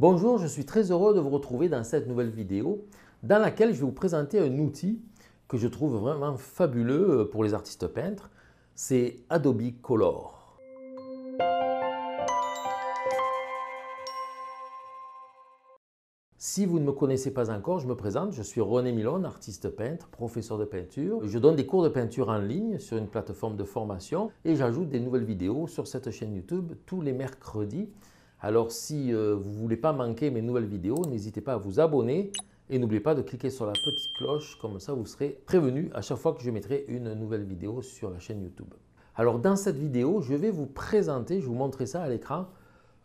Bonjour, je suis très heureux de vous retrouver dans cette nouvelle vidéo dans laquelle je vais vous présenter un outil que je trouve vraiment fabuleux euh, pour les artistes peintres, c'est Adobe Color. Si vous ne me connaissez pas encore, je me présente, je suis René Milon, artiste peintre, professeur de peinture. Je donne des cours de peinture en ligne sur une plateforme de formation et j'ajoute des nouvelles vidéos sur cette chaîne YouTube tous les mercredis. Alors si euh, vous ne voulez pas manquer mes nouvelles vidéos, n'hésitez pas à vous abonner et n'oubliez pas de cliquer sur la petite cloche, comme ça vous serez prévenu à chaque fois que je mettrai une nouvelle vidéo sur la chaîne YouTube. Alors dans cette vidéo, je vais vous présenter, je vais vous montrer ça à l'écran,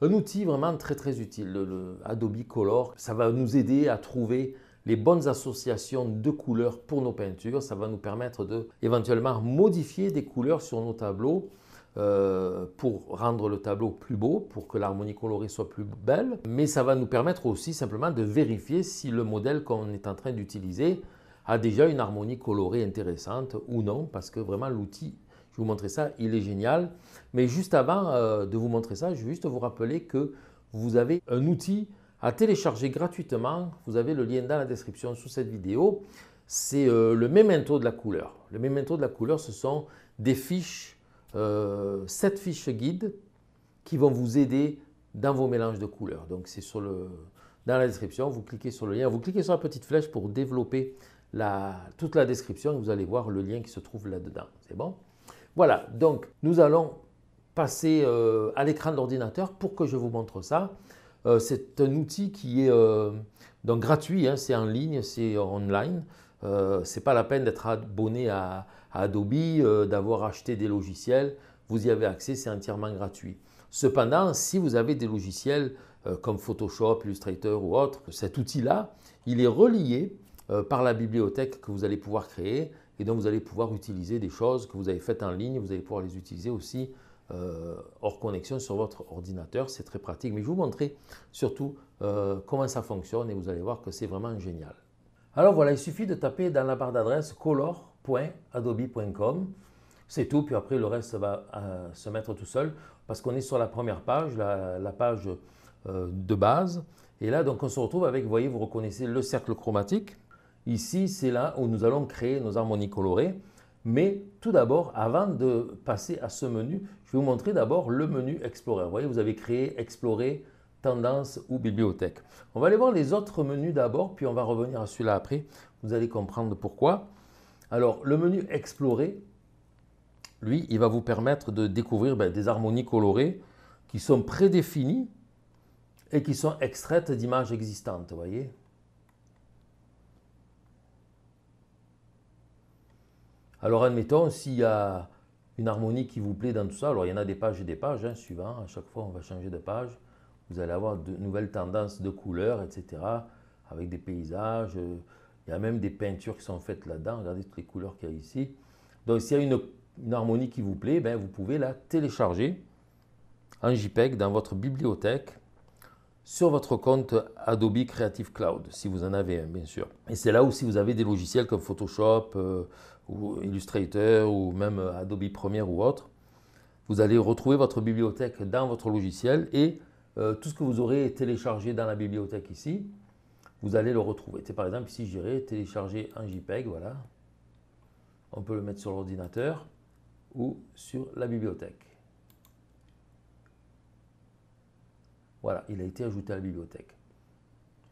un outil vraiment très très utile, le, Adobe Color. Ça va nous aider à trouver les bonnes associations de couleurs pour nos peintures. Ça va nous permettre de éventuellement modifier des couleurs sur nos tableaux euh, pour rendre le tableau plus beau, pour que l'harmonie colorée soit plus belle, mais ça va nous permettre aussi simplement de vérifier si le modèle qu'on est en train d'utiliser a déjà une harmonie colorée intéressante ou non, parce que vraiment l'outil, je vais vous montrer ça, il est génial. Mais juste avant euh, de vous montrer ça, je vais juste vous rappeler que vous avez un outil à télécharger gratuitement. Vous avez le lien dans la description sous cette vidéo. C'est euh, le memento de la couleur. Le memento de la couleur, ce sont des fiches euh, 7 fiches guides qui vont vous aider dans vos mélanges de couleurs. Donc c'est sur le, dans la description, vous cliquez sur le lien, vous cliquez sur la petite flèche pour développer toute la description vous allez voir le lien qui se trouve là-dedans. C'est bon Voilà, donc nous allons passer euh, à l'écran d'ordinateur pour que je vous montre ça. Euh, c'est un outil qui est euh, donc gratuit, hein. c'est en ligne, c'est online. ce n'est pas la peine d'être abonné à, Adobe, euh, d'avoir acheté des logiciels, vous y avez accès, c'est entièrement gratuit. Cependant, si vous avez des logiciels euh, comme Photoshop, Illustrator ou autre, cet outil-là, il est relié euh, par la bibliothèque que vous allez pouvoir créer et donc vous allez pouvoir utiliser des choses que vous avez faites en ligne, vous allez pouvoir les utiliser aussi hors connexion sur votre ordinateur, c'est très pratique. Mais je vais vous montrer surtout comment ça fonctionne et vous allez voir que c'est vraiment génial. Alors voilà, il suffit de taper dans la barre d'adresse Color adobe.com. C'est tout, puis après le reste va euh, se mettre tout seul parce qu'on est sur la première page, la, page euh, de base. Et là, donc, on se retrouve avec, vous voyez, vous reconnaissez le cercle chromatique. Ici, c'est là où nous allons créer nos harmonies colorées. Mais tout d'abord, avant de passer à ce menu, je vais vous montrer d'abord le menu Explorer. Vous voyez, vous avez créé Explorer, Tendance ou Bibliothèque. On va aller voir les autres menus d'abord, puis on va revenir à celui-là après. Vous allez comprendre pourquoi. Alors, le menu Explorer, lui, il va vous permettre de découvrir ben, des harmonies colorées qui sont prédéfinies et qui sont extraites d'images existantes, vous voyez Alors, admettons, s'il y a une harmonie qui vous plaît dans tout ça, alors il y en a des pages et des pages, hein, suivant, à chaque fois on va changer de page, vous allez avoir de nouvelles tendances de couleurs, etc., avec des paysages, euh, il y a même des peintures qui sont faites là-dedans. Regardez toutes les couleurs qu'il y a ici. Donc, s'il y a une, harmonie qui vous plaît, ben, vous pouvez la télécharger en JPEG dans votre bibliothèque sur votre compte Adobe Creative Cloud, si vous en avez un, bien sûr. Et c'est là où, si vous avez des logiciels comme Photoshop euh, ou Illustrator ou même Adobe Premiere ou autre, vous allez retrouver votre bibliothèque dans votre logiciel et euh, tout ce que vous aurez téléchargé dans la bibliothèque ici, vous allez le retrouver. par exemple, ici, j'irai télécharger un JPEG, voilà. On peut le mettre sur l'ordinateur ou sur la bibliothèque. Voilà, il a été ajouté à la bibliothèque.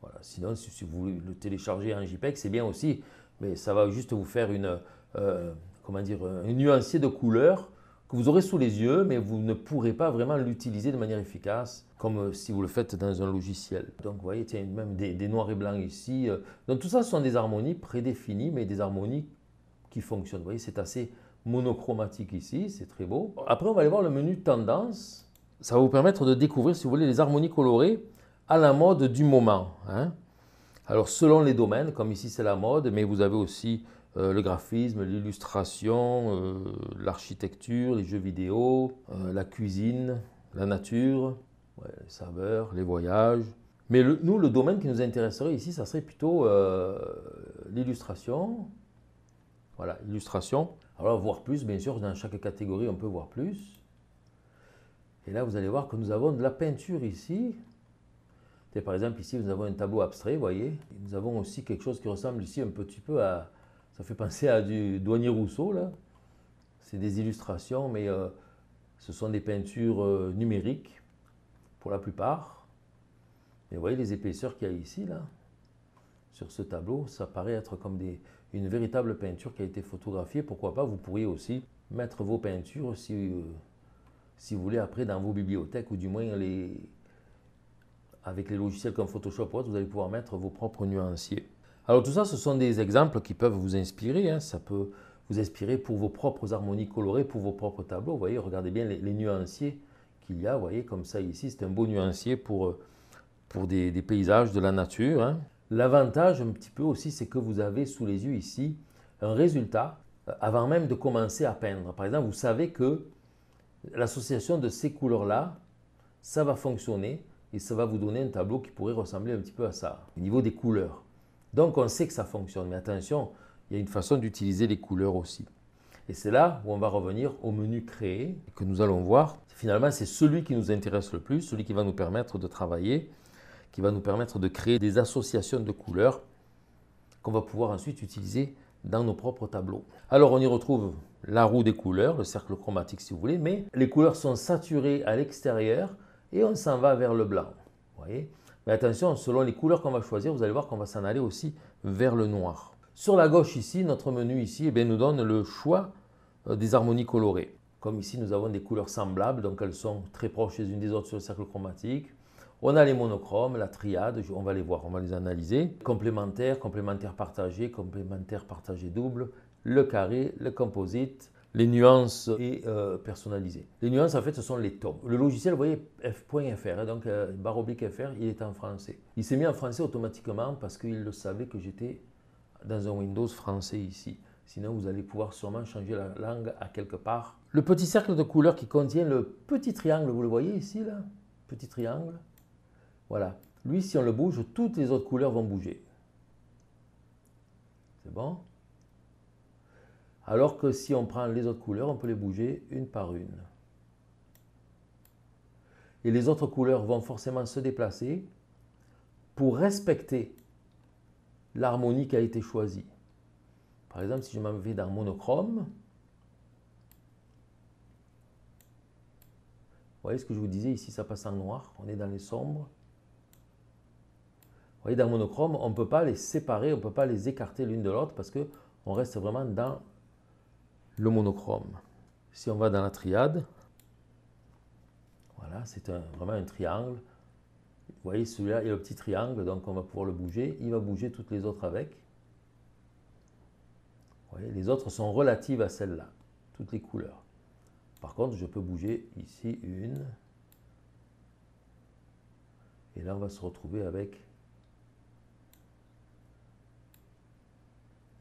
Voilà. Sinon, si, vous voulez le télécharger en JPEG, c'est bien aussi, mais ça va juste vous faire une, euh, comment dire, un euh, nuancier de couleurs que vous aurez sous les yeux, mais vous ne pourrez pas vraiment l'utiliser de manière efficace, comme euh, si vous le faites dans un logiciel. Donc vous voyez, tiens, même des, noirs et blancs ici. Euh. Donc tout ça, ce sont des harmonies prédéfinies, mais des harmonies qui fonctionnent. Vous voyez, c'est assez monochromatique ici, c'est très beau. Après, on va aller voir le menu Tendance. Ça va vous permettre de découvrir, si vous voulez, les harmonies colorées à la mode du moment. Hein. Alors, selon les domaines, comme ici c'est la mode, mais vous avez aussi euh, le graphisme, l'illustration, euh, l'architecture, les jeux vidéo, euh, la cuisine, la nature, les saveurs, les voyages. Mais nous, le domaine qui nous intéresserait ici, ça serait plutôt l'illustration. Voilà, illustration. Alors, voir plus, bien sûr, dans chaque catégorie, on peut voir plus. Et là, vous allez voir que nous avons de la peinture ici. par exemple, ici, nous avons un tableau abstrait, vous voyez. nous avons aussi quelque chose qui ressemble ici un petit peu à, ça fait penser à du douanier Rousseau, là. C'est des illustrations, mais euh, ce sont des peintures euh, numériques, pour la plupart. Mais vous voyez les épaisseurs qu'il y a ici, là, sur ce tableau, ça paraît être comme des, une véritable peinture qui a été photographiée. Pourquoi pas, vous pourriez aussi mettre vos peintures, si, euh, si vous voulez, après dans vos bibliothèques, ou du moins avec les logiciels comme Photoshop ou autre, vous allez pouvoir mettre vos propres nuanciers. Alors tout ça, ce sont des exemples qui peuvent vous inspirer. Hein. Ça peut vous inspirer pour vos propres harmonies colorées, pour vos propres tableaux. Vous voyez, regardez bien les, nuanciers qu'il y a. Vous voyez, comme ça ici, c'est un beau nuancier pour, euh, pour des, paysages de la nature. Hein. L'avantage un petit peu aussi, c'est que vous avez sous les yeux ici un résultat euh, avant même de commencer à peindre. Par exemple, vous savez que l'association de ces couleurs-là, ça va fonctionner et ça va vous donner un tableau qui pourrait ressembler un petit peu à ça. Au niveau des couleurs, donc on sait que ça fonctionne, mais attention, il y a une façon d'utiliser les couleurs aussi. Et c'est là où on va revenir au menu créé, que nous allons voir. Finalement, c'est celui qui nous intéresse le plus, celui qui va nous permettre de travailler, qui va nous permettre de créer des associations de couleurs qu'on va pouvoir ensuite utiliser dans nos propres tableaux. Alors on y retrouve la roue des couleurs, le cercle chromatique si vous voulez, mais les couleurs sont saturées à l'extérieur et on s'en va vers le blanc. Vous voyez mais attention, selon les couleurs qu'on va choisir, vous allez voir qu'on va s'en aller aussi vers le noir. Sur la gauche ici, notre menu ici eh nous donne le choix euh, des harmonies colorées. Comme ici, nous avons des couleurs semblables, donc elles sont très proches les unes des autres sur le cercle chromatique. On a les monochromes, la triade, on va les voir, on va les analyser. Complémentaires, complémentaires partagés, complémentaires partagés doubles, le carré, le composite, les nuances et euh, personnalisées. Les nuances, en fait, ce sont les tomes. Le logiciel, vous voyez, f.fr, hein, donc euh, barre oblique fr, il est en français. Il s'est mis en français automatiquement parce qu'il le savait que j'étais dans un Windows français ici. Sinon, vous allez pouvoir sûrement changer la langue à quelque part. Le petit cercle de couleur qui contient le petit triangle, vous le voyez ici, là Petit triangle. Voilà. Lui, si on le bouge, toutes les autres couleurs vont bouger. C'est bon alors que si on prend les autres couleurs, on peut les bouger une par une. Et les autres couleurs vont forcément se déplacer pour respecter l'harmonie qui a été choisie. Par exemple, si je m'en vais dans monochrome, vous voyez ce que je vous disais ici, ça passe en noir, on est dans les sombres. Vous voyez, dans monochrome, on ne peut pas les séparer, on ne peut pas les écarter l'une de l'autre parce qu'on reste vraiment dans le monochrome. Si on va dans la triade, voilà, c'est vraiment un triangle. Vous voyez, celui-là est le petit triangle, donc on va pouvoir le bouger. Il va bouger toutes les autres avec. Vous voyez, les autres sont relatives à celle-là, toutes les couleurs. Par contre, je peux bouger ici une. Et là, on va se retrouver avec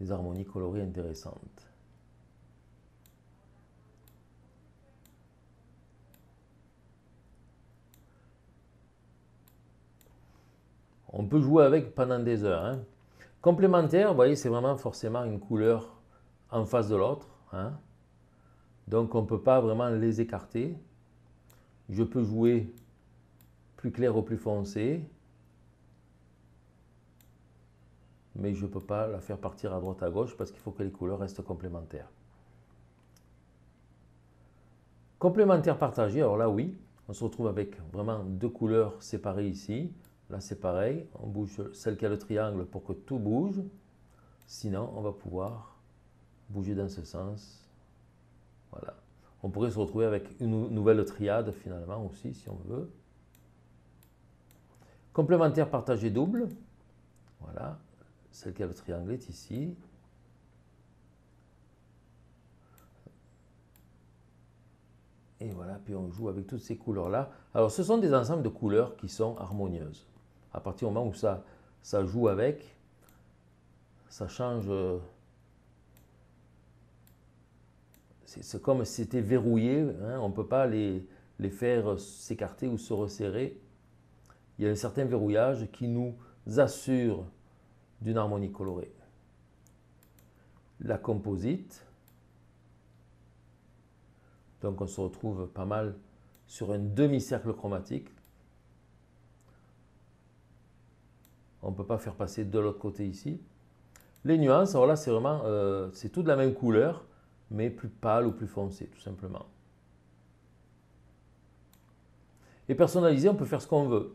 des harmonies colorées intéressantes. on peut jouer avec pendant des heures. Hein. Complémentaire, vous voyez, c'est vraiment forcément une couleur en face de l'autre. Hein. Donc on ne peut pas vraiment les écarter. Je peux jouer plus clair ou plus foncé. Mais je ne peux pas la faire partir à droite à gauche parce qu'il faut que les couleurs restent complémentaires. Complémentaire partagé, alors là oui, on se retrouve avec vraiment deux couleurs séparées ici. Là, c'est pareil. On bouge celle qui a le triangle pour que tout bouge. Sinon, on va pouvoir bouger dans ce sens. Voilà. On pourrait se retrouver avec une nouvelle triade finalement aussi, si on veut. Complémentaire partagé double. Voilà. Celle qui a le triangle est ici. Et voilà, puis on joue avec toutes ces couleurs-là. Alors, ce sont des ensembles de couleurs qui sont harmonieuses à partir du moment où ça, ça joue avec, ça change. Euh, c'est comme si c'était verrouillé, hein. on ne peut pas les, les faire euh, s'écarter ou se resserrer. Il y a un certain verrouillage qui nous assure d'une harmonie colorée. La composite, donc on se retrouve pas mal sur un demi-cercle chromatique, On ne peut pas faire passer de l'autre côté ici. Les nuances, alors là, c'est vraiment, euh, c'est tout de la même couleur, mais plus pâle ou plus foncé, tout simplement. Et personnaliser, on peut faire ce qu'on veut.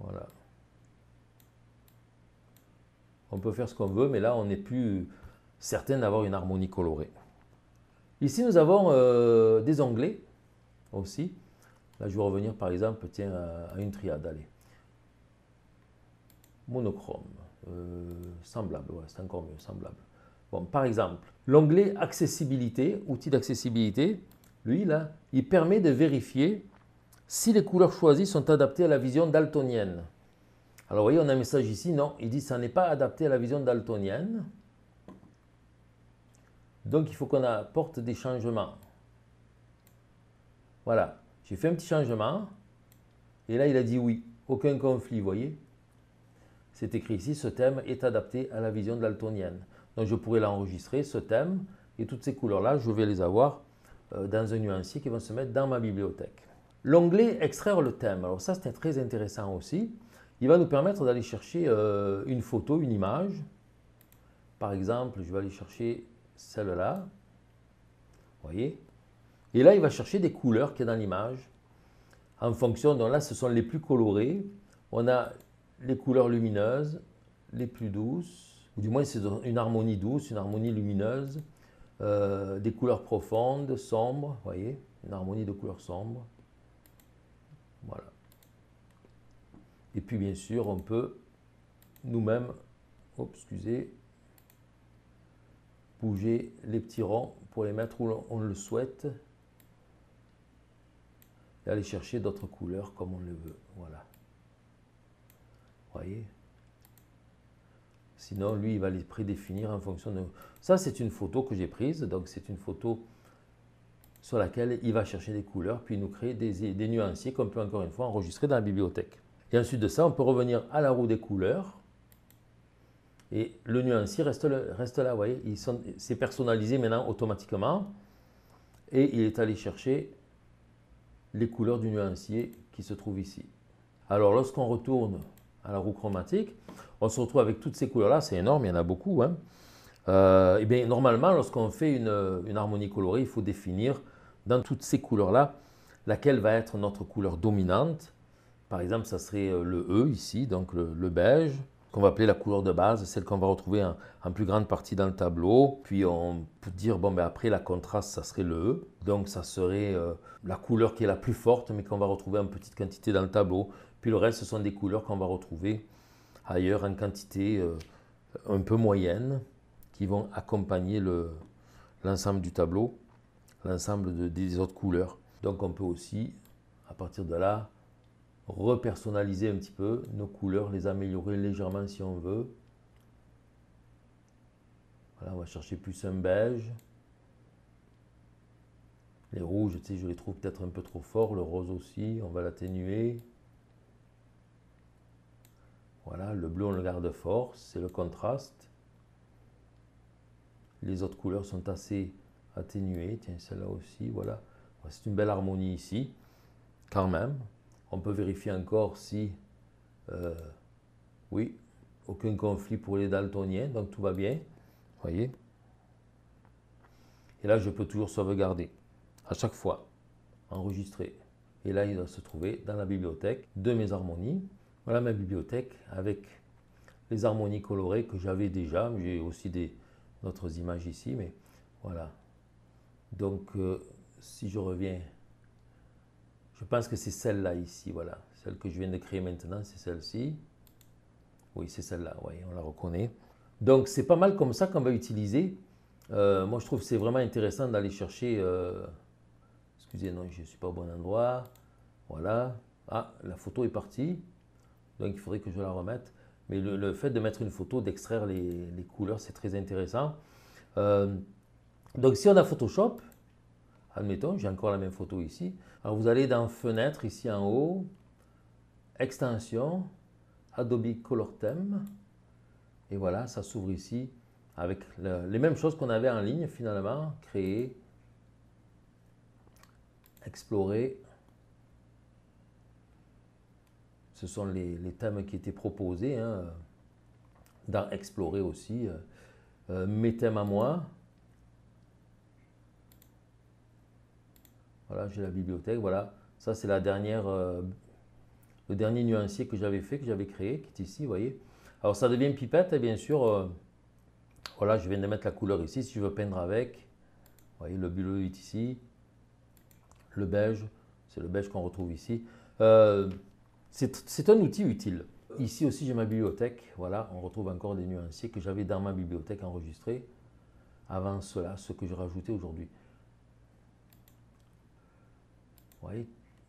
Voilà. On peut faire ce qu'on veut, mais là, on n'est plus certain d'avoir une harmonie colorée. Ici, nous avons euh, des onglets aussi. Là, je vais revenir par exemple tiens, à, une triade. Allez. Monochrome. Euh, semblable, c'est encore mieux, semblable. Bon, par exemple, l'onglet accessibilité, outil d'accessibilité, lui là, il permet de vérifier si les couleurs choisies sont adaptées à la vision daltonienne. Alors vous voyez, on a un message ici, non, il dit ça n'est pas adapté à la vision daltonienne. Donc il faut qu'on apporte des changements. Voilà, j'ai fait un petit changement. Et là, il a dit oui, aucun conflit, vous voyez C'est écrit ici, ce thème est adapté à la vision de l'altonienne. Donc je pourrais l'enregistrer, ce thème, et toutes ces couleurs-là, je vais les avoir euh, dans un nuancier qui vont se mettre dans ma bibliothèque. L'onglet « Extraire le thème », alors ça c'était très intéressant aussi. Il va nous permettre d'aller chercher euh, une photo, une image. Par exemple, je vais aller chercher celle-là. voyez Et là, il va chercher des couleurs qui est dans l'image. En fonction, donc là, ce sont les plus colorés. On a les couleurs lumineuses, les plus douces, ou du moins c'est une harmonie douce, une harmonie lumineuse, euh, des couleurs profondes, sombres, voyez, une harmonie de couleurs sombres. Voilà. Et puis bien sûr, on peut nous-mêmes, oh, excusez, bouger les petits rangs pour les mettre où on le souhaite et aller chercher d'autres couleurs comme on le veut. Voilà. Vous voyez Sinon, lui, il va les prédéfinir en fonction de... Ça, c'est une photo que j'ai prise. Donc, c'est une photo sur laquelle il va chercher des couleurs, puis nous créer des, des nuanciers qu'on peut encore une fois enregistrer dans la bibliothèque. Et ensuite de ça, on peut revenir à la roue des couleurs et le nuancier reste, là, vous voyez, c'est personnalisé maintenant automatiquement. Et il est allé chercher les couleurs du nuancier qui se trouve ici. Alors lorsqu'on retourne à la roue chromatique, on se retrouve avec toutes ces couleurs-là, c'est énorme, il y en a beaucoup. Hein. Euh, et bien, normalement, lorsqu'on fait une, harmonie colorée, il faut définir dans toutes ces couleurs-là laquelle va être notre couleur dominante. Par exemple, ça serait euh, le E ici, donc le beige qu'on va appeler la couleur de base, celle qu'on va retrouver en, plus grande partie dans le tableau. Puis on peut dire, bon, ben après la contraste, ça serait le E. Donc ça serait euh, la couleur qui est la plus forte, mais qu'on va retrouver en petite quantité dans le tableau. Puis le reste, ce sont des couleurs qu'on va retrouver ailleurs en quantité euh, un peu moyenne, qui vont accompagner l'ensemble du tableau, l'ensemble des autres couleurs. Donc on peut aussi, à partir de là, repersonnaliser un petit peu nos couleurs, les améliorer légèrement si on veut. Voilà, on va chercher plus un beige. Les rouges, sais, je les trouve peut-être un peu trop forts. Le rose aussi, on va l'atténuer. Voilà, le bleu, on le garde fort, c'est le contraste. Les autres couleurs sont assez atténuées. Tiens, celle-là aussi, voilà. C'est une belle harmonie ici, quand même. On peut vérifier encore si, euh, oui, aucun conflit pour les daltoniens, donc tout va bien. Voyez Et là, je peux toujours sauvegarder à chaque fois, enregistrer. Et là, il doit se trouver dans la bibliothèque de mes harmonies. Voilà ma bibliothèque avec les harmonies colorées que j'avais déjà. J'ai aussi des d'autres images ici, mais voilà. Donc, euh, si je reviens je pense que c'est celle-là ici, voilà. Celle que je viens de créer maintenant, c'est celle-ci. Oui, c'est celle-là, oui, on la reconnaît. Donc c'est pas mal comme ça qu'on va utiliser. Euh, moi je trouve c'est vraiment intéressant d'aller chercher... Euh, excusez, non, je ne suis pas au bon endroit. Voilà. Ah, la photo est partie. Donc il faudrait que je la remette. Mais le, fait de mettre une photo, d'extraire les, couleurs, c'est très intéressant. Euh, donc si on a Photoshop, Admettons, j'ai encore la même photo ici. Alors vous allez dans Fenêtre, ici en haut, Extension, Adobe Color Theme. Et voilà, ça s'ouvre ici avec les mêmes choses qu'on avait en ligne finalement. Créer, explorer. Ce sont les, thèmes qui étaient proposés. Hein, dans explorer aussi, euh, euh, mes thèmes à moi. Voilà, j'ai la bibliothèque, voilà. Ça, c'est la dernière, euh, le dernier nuancier que j'avais fait, que j'avais créé, qui est ici, vous voyez. Alors, ça devient pipette, et bien sûr, euh, voilà, je viens de mettre la couleur ici, si je veux peindre avec. Vous voyez, le bleu est ici. Le beige, c'est le beige qu'on retrouve ici. Euh, c'est un outil utile. Ici aussi, j'ai ma bibliothèque. Voilà, on retrouve encore des nuanciers que j'avais dans ma bibliothèque enregistrés avant cela, ce que j'ai rajouté aujourd'hui.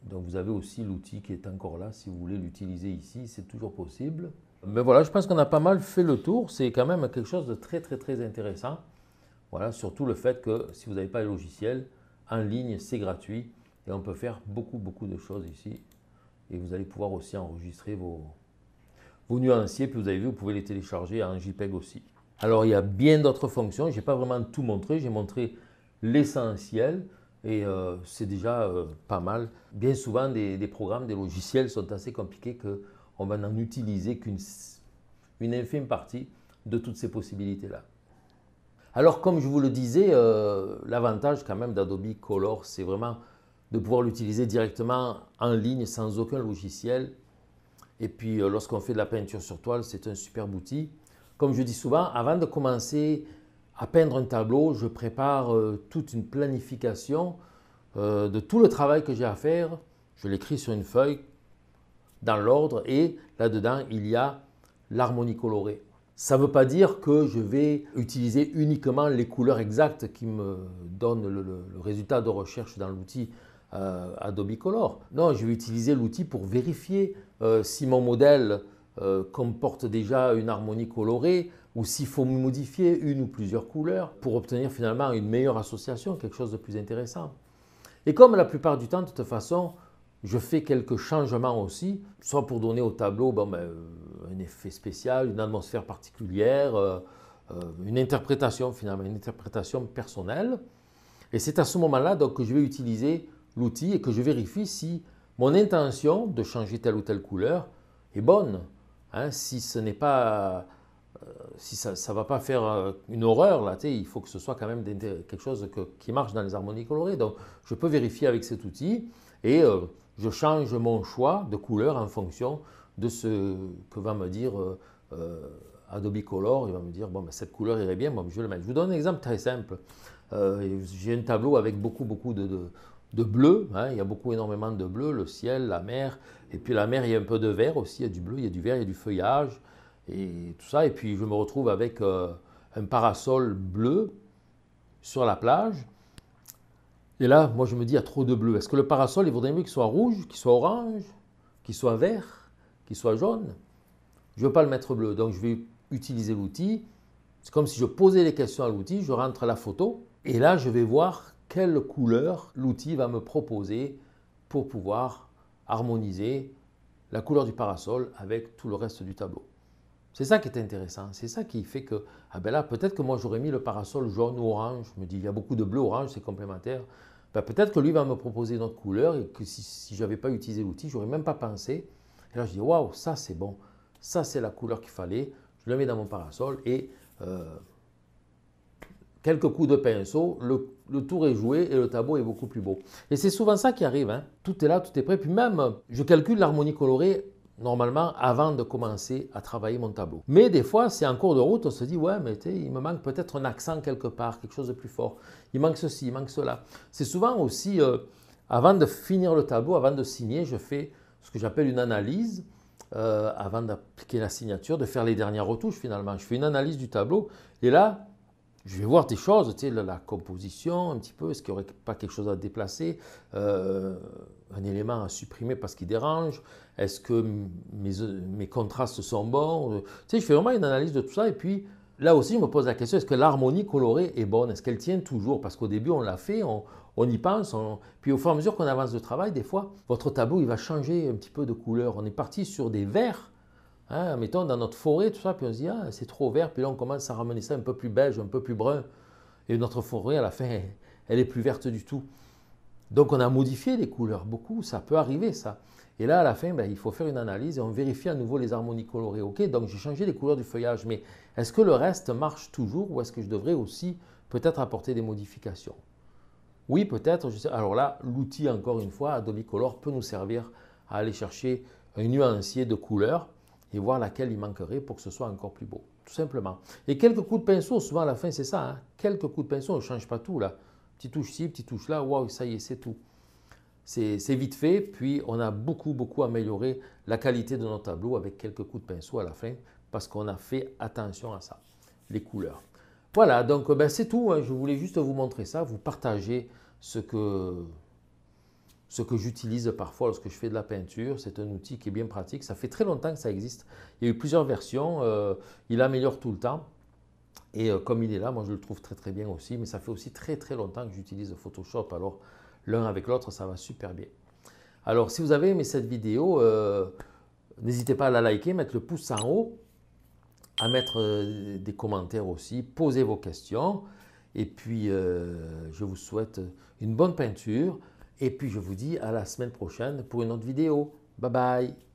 Donc vous avez aussi l'outil qui est encore là, si vous voulez l'utiliser ici, c'est toujours possible. Mais voilà, je pense qu'on a pas mal fait le tour, c'est quand même quelque chose de très très très intéressant. Voilà, surtout le fait que si vous n'avez pas le logiciel, en ligne, c'est gratuit et on peut faire beaucoup beaucoup de choses ici. Et vous allez pouvoir aussi enregistrer vos, vos nuanciers, puis vous avez vu, vous pouvez les télécharger en JPEG aussi. Alors il y a bien d'autres fonctions, je n'ai pas vraiment tout montré, j'ai montré l'essentiel. Et euh, c'est déjà euh, pas mal. Bien souvent, des, programmes, des logiciels sont assez compliqués qu'on va n'en utiliser qu'une une infime partie de toutes ces possibilités-là. Alors, comme je vous le disais, euh, l'avantage quand même d'Adobe Color, c'est vraiment de pouvoir l'utiliser directement en ligne sans aucun logiciel. Et puis, lorsqu'on fait de la peinture sur toile, c'est un super outil. Comme je dis souvent, avant de commencer à peindre un tableau, je prépare euh, toute une planification euh, de tout le travail que j'ai à faire. Je l'écris sur une feuille dans l'ordre et là-dedans, il y a l'harmonie colorée. Ça ne veut pas dire que je vais utiliser uniquement les couleurs exactes qui me donnent le, résultat de recherche dans l'outil euh, Adobe Color. Non, je vais utiliser l'outil pour vérifier si mon modèle comporte déjà une harmonie colorée, ou s'il faut modifier une ou plusieurs couleurs pour obtenir finalement une meilleure association, quelque chose de plus intéressant. Et comme la plupart du temps, de toute façon, je fais quelques changements aussi, soit pour donner au tableau ben, euh, un effet spécial, une atmosphère particulière, euh, euh, une interprétation finalement, une interprétation personnelle. Et c'est à ce moment-là donc, que je vais utiliser l'outil et que je vérifie si mon intention de changer telle ou telle couleur est bonne. Hein, si ce n'est pas euh, si ça ne va pas faire euh, une horreur, là, il faut que ce soit quand même quelque chose qui marche dans les harmonies colorées. Donc, je peux vérifier avec cet outil et euh, je change mon choix de couleur en fonction de ce que va me dire Adobe Color. Il va me dire, bon, ben, cette couleur irait bien, bon, ben, je vais le mettre. Je vous donne un exemple très simple. J'ai un tableau avec beaucoup, beaucoup de, bleu. Hein. il y a beaucoup, énormément de bleu, le ciel, la mer. Et puis la mer, il y a un peu de vert aussi, il y a du bleu, il y a du vert, il y a du feuillage et tout ça. Et puis je me retrouve avec euh, un parasol bleu sur la plage. Et là, moi, je me dis, il y a trop de bleu. Est-ce que le parasol, il vaudrait mieux qu'il soit rouge, qu'il soit orange, qu'il soit vert, qu'il soit jaune Je ne veux pas le mettre bleu. Donc, je vais utiliser l'outil. C'est comme si je posais les questions à l'outil, je rentre la photo. Et là, je vais voir quelle couleur l'outil va me proposer pour pouvoir harmoniser la couleur du parasol avec tout le reste du tableau. C'est ça qui est intéressant. C'est ça qui fait que, ah ben là, peut-être que moi j'aurais mis le parasol jaune ou orange. Je me dis, il y a beaucoup de bleu orange, c'est complémentaire. Ben, peut-être que lui va me proposer une autre couleur et que si, si je n'avais pas utilisé l'outil, j'aurais même pas pensé. Et là, je dis, waouh, ça c'est bon. Ça c'est la couleur qu'il fallait. Je le mets dans mon parasol et euh, quelques coups de pinceau, le, tour est joué et le tableau est beaucoup plus beau. Et c'est souvent ça qui arrive. Hein. Tout est là, tout est prêt. Puis même, je calcule l'harmonie colorée normalement avant de commencer à travailler mon tableau. Mais des fois, c'est en cours de route, on se dit ouais, mais il me manque peut-être un accent quelque part, quelque chose de plus fort. Il manque ceci, il manque cela. C'est souvent aussi euh, avant de finir le tableau, avant de signer, je fais ce que j'appelle une analyse. Euh, avant d'appliquer la signature, de faire les dernières retouches finalement. Je fais une analyse du tableau et là, je vais voir des choses, tu sais, la, composition, un petit peu, est-ce qu'il n'y aurait pas quelque chose à déplacer, euh, un élément à supprimer parce qu'il dérange, est-ce que mes, contrastes sont bons, euh, tu je fais vraiment une analyse de tout ça et puis là aussi je me pose la question, est-ce que l'harmonie colorée est bonne, est-ce qu'elle tient toujours, parce qu'au début on l'a fait, on, y pense, puis au fur et à mesure qu'on avance de travail, des fois, votre tableau il va changer un petit peu de couleur, on est parti sur des verts ah, mettons dans notre forêt, tout ça, puis on se dit, ah, c'est trop vert, puis là on commence à ramener ça un peu plus beige, un peu plus brun, et notre forêt, à la fin, elle, est plus verte du tout. Donc on a modifié les couleurs beaucoup, ça peut arriver ça. Et là, à la fin, ben, il faut faire une analyse et on vérifie à nouveau les harmonies colorées. Ok, donc j'ai changé les couleurs du feuillage, mais est-ce que le reste marche toujours ou est-ce que je devrais aussi peut-être apporter des modifications Oui, peut-être. Alors là, l'outil, encore une fois, Adobe Color peut nous servir à aller chercher un nuancier de couleurs et voir laquelle il manquerait pour que ce soit encore plus beau, tout simplement. Et quelques coups de pinceau, souvent à la fin c'est ça, hein. quelques coups de pinceau, on ne change pas tout là. Petite touche ci, petit touche là, waouh, ça y est, c'est tout. C'est vite fait, puis on a beaucoup, beaucoup amélioré la qualité de nos tableaux avec quelques coups de pinceau à la fin, parce qu'on a fait attention à ça, les couleurs. Voilà, donc ben, c'est tout, hein. je voulais juste vous montrer ça, vous partager ce que ce que j'utilise parfois lorsque je fais de la peinture. C'est un outil qui est bien pratique. Ça fait très longtemps que ça existe. Il y a eu plusieurs versions. Euh, il améliore tout le temps. Et euh, comme il est là, moi je le trouve très très bien aussi. Mais ça fait aussi très très longtemps que j'utilise Photoshop. Alors l'un avec l'autre, ça va super bien. Alors si vous avez aimé cette vidéo, euh, n'hésitez pas à la liker, mettre le pouce en haut, à mettre des commentaires aussi, poser vos questions. Et puis je vous souhaite une bonne peinture. Et puis je vous dis à la semaine prochaine pour une autre vidéo. Bye bye